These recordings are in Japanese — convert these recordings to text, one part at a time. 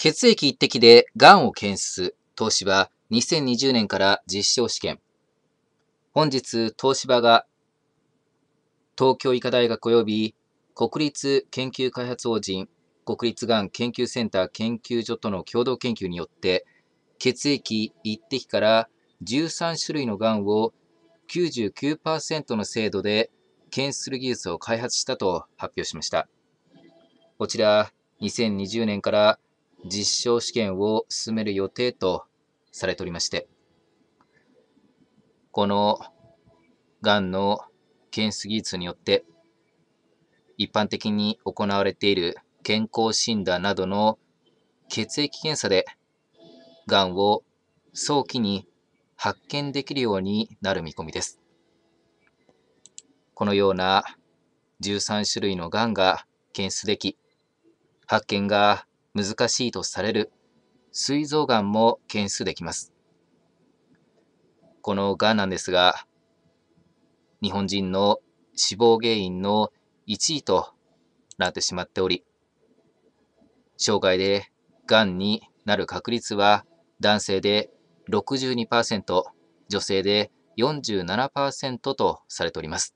血液一滴で癌を検出。東芝2020年から実証試験。本日、東芝が東京医科大学及び国立研究開発法人国立がん研究センター研究所との共同研究によって血液1滴から13種類の癌を99%の精度で検出する技術を開発したと発表しました。こちら、2020年から実証試験を進める予定とされておりまして、このがんの検出技術によって、一般的に行われている健康診断などの血液検査で、がんを早期に発見できるようになる見込みです。このような13種類のがんが検出でき、発見が難しいとされる膵臓がんも検出できます。このがんなんですが、日本人の死亡原因の1位となってしまっており、生涯でがんになる確率は男性で62%、女性で47%とされております。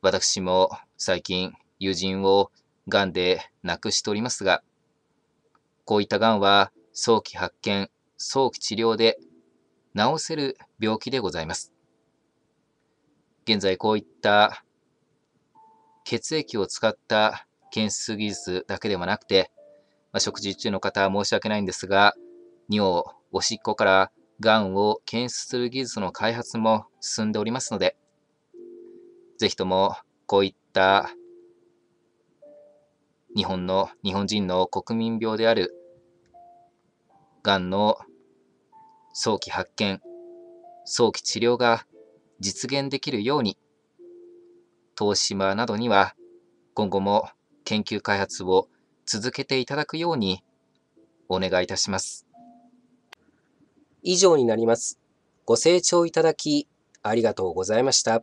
私も最近友人を癌で亡くしておりますが、こういったんは早期発見、早期治療で治せる病気でございます。現在こういった血液を使った検出技術だけではなくて、まあ、食事中の方は申し訳ないんですが、尿、おしっこからがんを検出する技術の開発も進んでおりますので、ぜひともこういった日本の、日本人の国民病である、がんの早期発見、早期治療が実現できるように、東芝などには今後も研究開発を続けていただくようにお願いいたします。以上になります。ご清聴いただきありがとうございました。